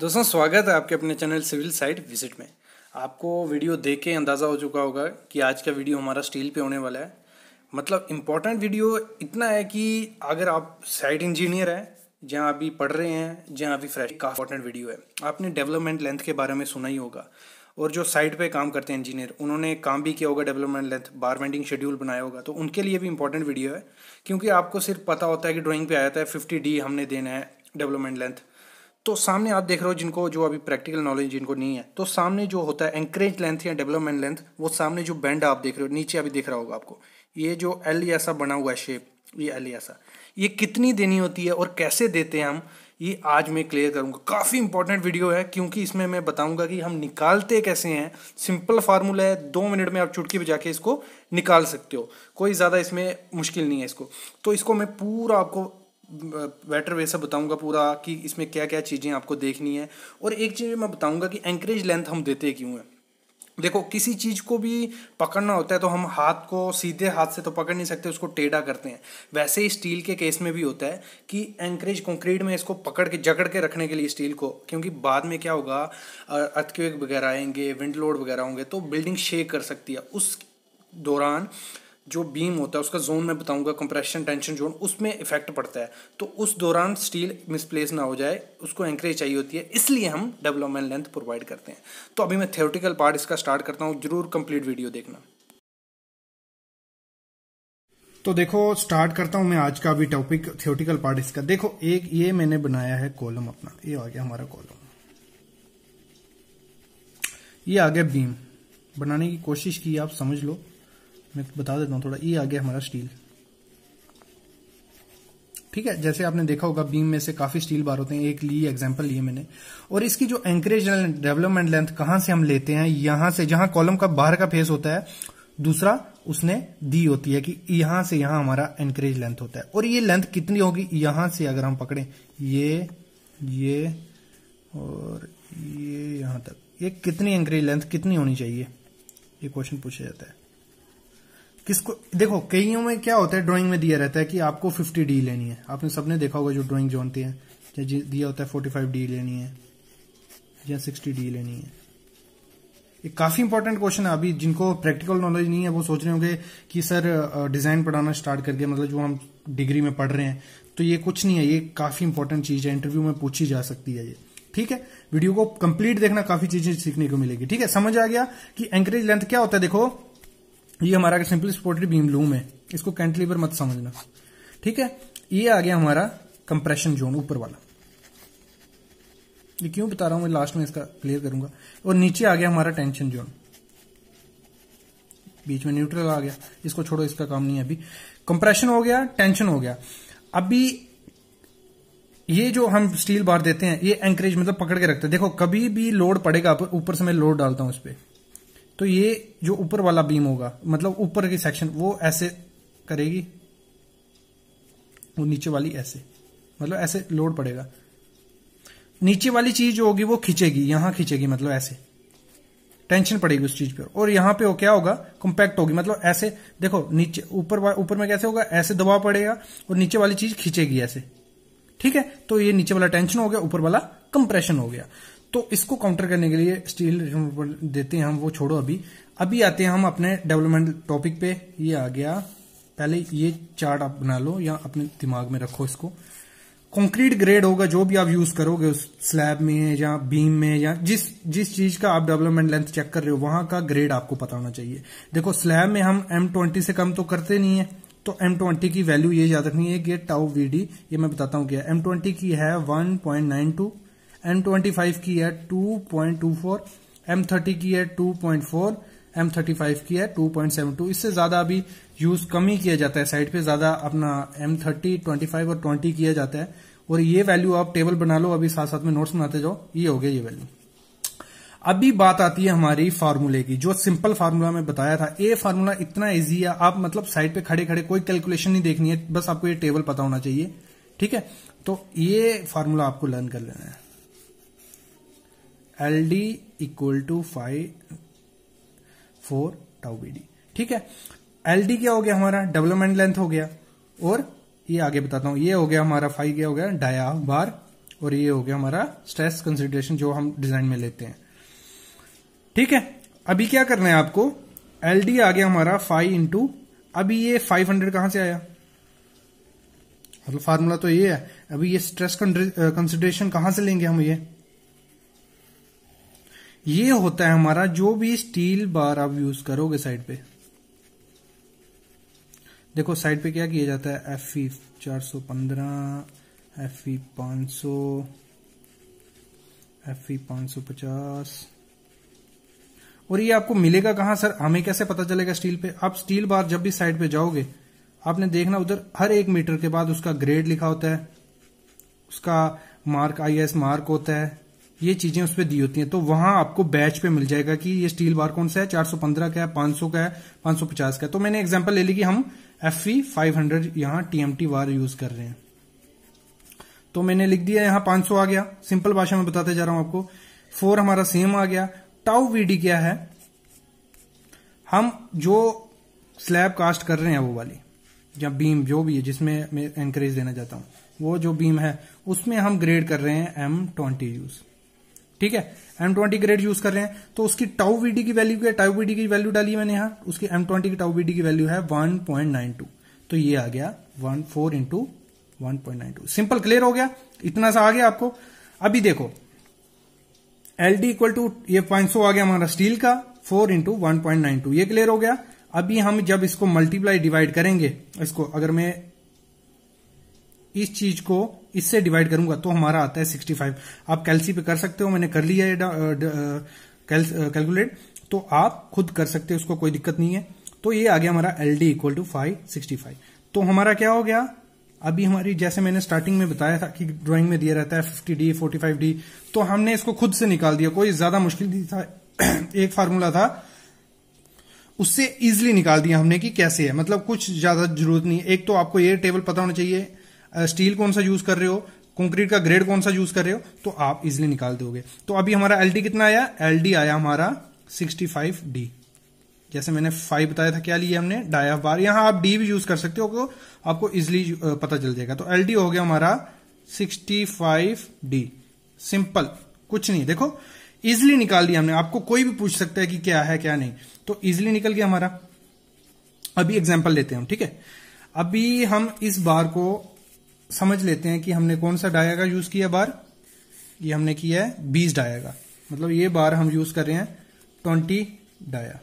दोस्तों स्वागत है आपके अपने चैनल सिविल साइट विजिट में आपको वीडियो देख के अंदाज़ा हो चुका होगा कि आज का वीडियो हमारा स्टील पे होने वाला है मतलब इम्पॉर्टेंट वीडियो इतना है कि अगर आप साइट इंजीनियर हैं जहाँ अभी पढ़ रहे हैं जहाँ अभी फ्रेश का इंपॉर्टेंट वीडियो है आपने डेवलपमेंट लेंथ के बारे में सुना ही होगा और जो साइट पे काम करते हैं इंजीनियर उन्होंने काम भी किया होगा development length bar bending schedule बनाया होगा तो उनके लिए भी इंपॉर्टेंट वीडियो है क्योंकि आपको सिर्फ पता होता है कि ड्राइंग पे आया था फिफ्टी डी हमने देना है डेवलपमेंट लेंथ तो सामने आप देख रहे हो जिनको जो अभी प्रैक्टिकल नॉलेज जिनको नहीं है तो सामने जो होता है एंकरेज लेंथ या डेवलपमेंट लेंथ वो सामने जो बैंड आप देख रहे हो नीचे अभी देख रहा होगा आपको ये जो एल ऐसा बना हुआ है शेप ये एल ऐसा ये कितनी देनी होती है और कैसे देते हैं हम ये आज मैं क्लियर करूँगा काफ़ी इंपॉर्टेंट वीडियो है क्योंकि इसमें मैं बताऊँगा कि हम निकालते कैसे हैं सिंपल फार्मूला है दो मिनट में आप चुटकी बजा के इसको निकाल सकते हो कोई ज़्यादा इसमें मुश्किल नहीं है इसको तो इसको मैं पूरा आपको बेटर वे से बताऊंगा पूरा कि इसमें क्या क्या चीज़ें आपको देखनी है और एक चीज़ मैं बताऊंगा कि एंकरेज लेंथ हम देते क्यों हैं देखो किसी चीज़ को भी पकड़ना होता है तो हम हाथ को सीधे हाथ से तो पकड़ नहीं सकते उसको टेढ़ा करते हैं वैसे ही स्टील के केस में भी होता है कि एंकरेज कंक्रीट में इसको पकड़ के जकड़ के रखने के लिए स्टील को क्योंकि बाद में क्या होगा अर्थक्वेक वगैरह आएंगे विंड लोड वगैरह होंगे तो बिल्डिंग शेक कर सकती है उस दौरान जो बीम होता है उसका जोन मैं बताऊंगा कंप्रेशन टेंशन जोन उसमें इफेक्ट पड़ता है तो उस दौरान स्टील मिसप्लेस ना हो जाए उसको एंकरेज चाहिए होती है इसलिए हम डेवलपमेंट लेंथ प्रोवाइड करते हैं तो अभी मैं थियोरटिकल पार्ट इसका स्टार्ट करता हूँ जरूर कंप्लीट वीडियो देखना तो देखो स्टार्ट करता हूं मैं आज का भी टॉपिक थियोटिकल पार्ट इसका देखो एक ये मैंने बनाया है कॉलम अपना ये आ गया हमारा कॉलम ये आ गया बीम बनाने की कोशिश की आप समझ लो मैं बता देता हूँ थोड़ा ये आ गया हमारा स्टील ठीक है जैसे आपने देखा होगा बीम में से काफी स्टील बार होते हैं एक ली एग्जाम्पल लिए मैंने और इसकी जो एंकरेज डेवलपमेंट लेंथ कहां से हम लेते हैं यहां से जहां कॉलम का बाहर का फेस होता है दूसरा उसने दी होती है कि यहां से यहां हमारा एंकरेज लेंथ होता है और ये लेंथ कितनी होगी यहां से अगर हम पकड़े ये ये और ये यहां तक ये कितनी एंकरेज लेंथ कितनी होनी चाहिए ये क्वेश्चन पूछा जाता है किसको देखो कईयों में क्या होता है ड्राइंग में दिया रहता है कि आपको 50 डी लेनी है आपने सबने देखा होगा जो ड्राइंग जो है दिया होता है 45 डी लेनी है या 60 डी लेनी है ये काफी इंपॉर्टेंट क्वेश्चन है अभी जिनको प्रैक्टिकल नॉलेज नहीं है वो सोच रहे होंगे कि सर डिजाइन पढ़ाना स्टार्ट करके मतलब जो हम डिग्री में पढ़ रहे हैं तो ये कुछ नहीं है ये काफी इंपॉर्टेंट चीज है इंटरव्यू में पूछी जा सकती है ये ठीक है वीडियो को कंप्लीट देखना काफी चीजें सीखने को मिलेगी ठीक है समझ आ गया कि एंकरेज लेंथ क्या होता है देखो ये हमारा सिंपली सपोर्टेड बीम लूम है इसको कैंटलीवर मत समझना ठीक है ये आ गया हमारा कंप्रेशन जोन ऊपर वाला ये क्यों बता रहा हूं मैं लास्ट में इसका क्लियर करूंगा और नीचे आ गया हमारा टेंशन जोन बीच में न्यूट्रल आ गया इसको छोड़ो इसका काम नहीं है अभी कंप्रेशन हो गया टेंशन हो गया अभी ये जो हम स्टील बार देते हैं ये एंकरेज मतलब पकड़ के रखते हैं देखो कभी भी लोड पड़ेगा ऊपर से मैं लोड डालता हूं इस पर तो ये जो ऊपर वाला बीम होगा मतलब ऊपर की सेक्शन वो ऐसे करेगी वो नीचे वाली ऐसे मतलब ऐसे लोड पड़ेगा नीचे वाली चीज जो होगी वो खींचेगी यहां खींचेगी मतलब ऐसे टेंशन पड़ेगी उस चीज पर और यहां पे वो क्या होगा कॉम्पैक्ट होगी मतलब ऐसे देखो नीचे ऊपर ऊपर में कैसे होगा ऐसे दबाव पड़ेगा और नीचे वाली चीज खींचेगी ऐसे ठीक है तो ये नीचे वाला टेंशन हो गया ऊपर वाला कंप्रेशन हो गया तो इसको काउंटर करने के लिए स्टील देते हैं हम वो छोड़ो अभी अभी आते हैं हम अपने डेवलपमेंट टॉपिक पे ये आ गया पहले ये चार्ट आप बना लो या अपने दिमाग में रखो इसको कंक्रीट ग्रेड होगा जो भी आप यूज करोगे उस स्लैब में या बीम में या जिस जिस चीज का आप डेवलपमेंट लेंथ चेक कर रहे हो वहां का ग्रेड आपको पता होना चाहिए देखो स्लैब में हम एम ट्वेंटी से कम तो करते नहीं है तो एम ट्वेंटी की वैल्यू ये याद रखनी है कि टाउ वीडी ये मैं बताता हूं क्या एम ट्वेंटी की है one point nine two M twenty five की है two point two four M thirty की है two point four M thirty five की है टू पॉइंट सेवन टू इससे ज्यादा अभी यूज कम ही किया जाता है साइड पे ज्यादा अपना एम थर्टी ट्वेंटी फाइव और ट्वेंटी किया जाता है और ये वैल्यू आप टेबल बना लो अभी साथ साथ में नोट्स बनाते जाओ ये हो गया ये वैल्यू अभी बात आती है हमारी फार्मूले की जो सिंपल फार्मूला में बताया था ए फार्मूला इतना इजी है आप मतलब साइड पे खड़े खड़े कोई कैलकुलेशन नहीं देखनी है बस आपको ये टेबल पता होना चाहिए ठीक है तो ये फार्मूला आपको लर्न कर लेना है L D equal to five four tau B D ठीक है एल डी क्या हो गया हमारा डेवलपमेंट लेंथ हो गया और ये आगे बताता हूं ये हो गया हमारा फाइव क्या हो गया डाया बार और ये हो गया हमारा स्ट्रेस कंसिडरेशन जो हम डिजाइन में लेते हैं ठीक है अभी क्या करना है आपको एल डी आ गया हमारा फाइव इंटू अभी ये फाइव हंड्रेड कहां से आया मतलब फार्मूला तो ये है अभी ये स्ट्रेस कंसिडरेशन कहां से लेंगे हम ये ये होता है हमारा जो भी स्टील बार आप यूज करोगे साइड पे देखो साइड पे क्या किया जाता है एफ ई चार सौ पंद्रह एफ ई पांच सौ एफ ई पांच सौ पचास और ये आपको मिलेगा कहां सर हमें कैसे पता चलेगा स्टील पे आप स्टील बार जब भी साइड पे जाओगे आपने देखना उधर हर एक मीटर के बाद उसका ग्रेड लिखा होता है उसका मार्क आई एस मार्क होता है ये चीजें उस पर दी होती हैं तो वहां आपको बैच पे मिल जाएगा कि ये स्टील बार कौन सा है 415 का है 500 का है 550 का है तो मैंने एग्जांपल ले ली कि हम एफ ई फाइव हंड्रेड यहाँ टीएमटी बार यूज कर रहे हैं तो मैंने लिख दिया यहाँ 500 आ गया सिंपल भाषा में बताते जा रहा हूं आपको फोर हमारा सेम आ गया टाउ वी क्या है हम जो स्लैब कास्ट कर रहे हैं वो वाली या बीम जो भी है जिसमें मैं एनकरेज देना चाहता हूं वो जो बीम है उसमें हम ग्रेड कर रहे हैं एम ट्वेंटी यूज़ ठीक है एम ट्वेंटी ग्रेड यूज कर रहे हैं तो उसकी टाउ वीडी की वैल्यू क्या टाउ वीडी की वैल्यू डाली मैंने यहां उसकी एम ट्वेंटी की टाउ वीडी की वैल्यू है वन पॉइंट नाइन टू तो ये आ गया one four into one point nine two simple clear हो गया इतना सा आ गया आपको अभी देखो एल डी इक्वल टू ये पॉइंट सो आ गया हमारा स्टील का four into one point nine two ये क्लियर हो गया अभी हम जब इसको मल्टीप्लाई डिवाइड करेंगे इसको अगर मैं इस चीज को इससे डिवाइड करूंगा तो हमारा आता है सिक्सटी फाइव आप कैलसी पे कर सकते हो मैंने कर लिया है कैलकुलेट uh, uh, uh, तो आप खुद कर सकते हो उसको कोई दिक्कत नहीं है तो ये आ गया हमारा L D equal to five sixty five तो हमारा क्या हो गया अभी हमारी जैसे मैंने स्टार्टिंग में बताया था कि ड्राइंग में दिया रहता है fifty D forty five D तो हमने इसको खुद से निकाल दिया कोई ज्यादा मुश्किल नहीं था एक फार्मूला था उससे इजिली निकाल दिया हमने कि कैसे है मतलब कुछ ज्यादा जरूरत नहीं एक तो आपको ये टेबल पता होना चाहिए स्टील कौन सा यूज कर रहे हो कंक्रीट का ग्रेड कौन सा यूज कर रहे हो तो आप इजिली निकाल दोगे तो अभी हमारा एल कितना आया एल आया हमारा सिक्सटी डी जैसे मैंने फाइव बताया था क्या लिया हमने डाया बार यहां आप डी भी यूज कर सकते हो आपको इजिली पता चल जाएगा तो एल हो गया हमारा सिक्सटी फाइव डी सिंपल कुछ नहीं देखो इजिली निकाल दिया हमने आपको कोई भी पूछ सकता है कि क्या है क्या नहीं तो इजिली निकल गया हमारा अभी एग्जाम्पल लेते हैं हम ठीक है अभी हम इस बार को समझ लेते हैं कि हमने कौन सा डाया का यूज किया बार ये हमने किया है बीस डाया का मतलब ये बार हम यूज कर रहे हैं twenty dia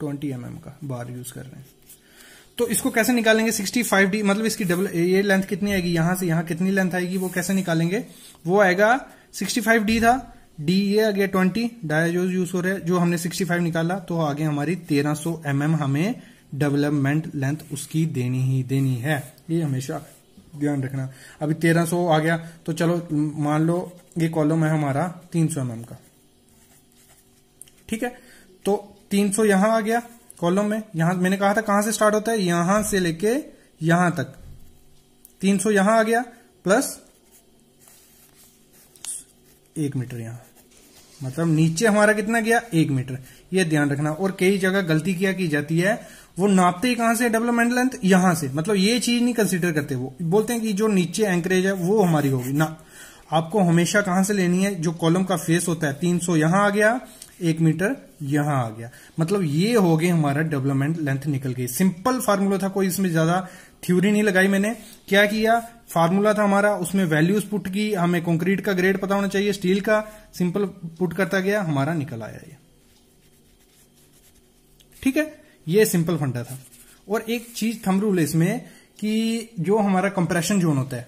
twenty M mm का बार यूज कर रहे हैं तो इसको कैसे निकालेंगे फाइव डी मतलब इसकी डबल ये लेंथ कितनी आएगी यहां से यहां कितनी लेंथ आएगी वो कैसे निकालेंगे वो आएगा फाइव डी था डी ये आ गया 20 डाया जो यूज हो रहा है जो हमने 65 निकाला तो आगे हमारी 1300 सौ mm हमें डेवलपमेंट लेंथ उसकी देनी ही देनी है ये हमेशा ध्यान रखना अभी 1300 आ गया तो चलो मान लो ये कॉलम है हमारा 300 सौ mm का ठीक है तो 300 सौ यहां आ गया कॉलम में यहां मैंने कहा था कहां से स्टार्ट होता है यहां से लेके यहां तक 300 सौ यहां आ गया प्लस एक मीटर यहां मतलब नीचे हमारा कितना गया एक मीटर ये ध्यान रखना और कई जगह गलती क्या की जाती है वो नापते ही कहां से डेवलपमेंट लेंथ यहां से मतलब ये चीज नहीं कंसिडर करते वो बोलते हैं कि जो नीचे एंकरेज है वो हमारी होगी ना आपको हमेशा कहां से लेनी है जो कॉलम का फेस होता है 300 सौ यहां आ गया एक मीटर यहां आ गया मतलब ये हो गए हमारा डेवलपमेंट लेंथ निकल गई सिंपल फार्मूला था कोई इसमें ज्यादा थ्योरी नहीं लगाई मैंने क्या किया फार्मूला था हमारा उसमें वैल्यूज पुट की हमें कंक्रीट का ग्रेड पता होना चाहिए स्टील का सिंपल पुट करता गया हमारा निकल आया ये ठीक है ये सिंपल फंडा था और एक चीज थम रूल इसमें कि जो हमारा कंप्रेशन जोन होता है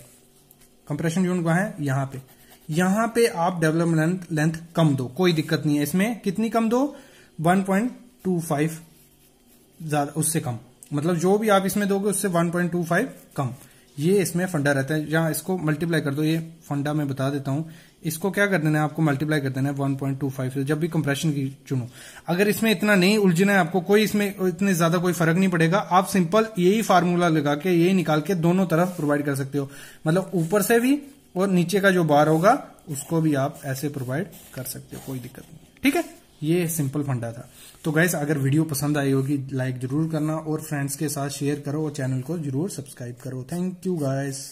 कंप्रेशन जोन कहा है यहां पे यहां पे आप डेवलपमेंट लेंथ कम दो कोई दिक्कत नहीं है इसमें कितनी कम दो 1.25 ज्यादा उससे कम मतलब जो भी आप इसमें दोगे उससे 1.25 कम ये इसमें फंडा रहता है जहां इसको मल्टीप्लाई कर दो ये फंडा मैं बता देता हूं इसको क्या कर देना है आपको मल्टीप्लाई कर देना है वन पॉइंट टू फाइव से जब भी कंप्रेशन की चुनो अगर इसमें इतना नहीं उलझना है आपको कोई इसमें इतने ज्यादा कोई फर्क नहीं पड़ेगा आप सिंपल यही फार्मूला लगा के यही निकाल के दोनों तरफ प्रोवाइड कर सकते हो मतलब ऊपर से भी और नीचे का जो बार होगा उसको भी आप ऐसे प्रोवाइड कर सकते हो कोई दिक्कत नहीं ठीक है ये सिंपल फंडा था तो गैस अगर वीडियो पसंद आई होगी लाइक जरूर करना और फ्रेंड्स के साथ शेयर करो और चैनल को जरूर सब्सक्राइब करो थैंक यू गाइस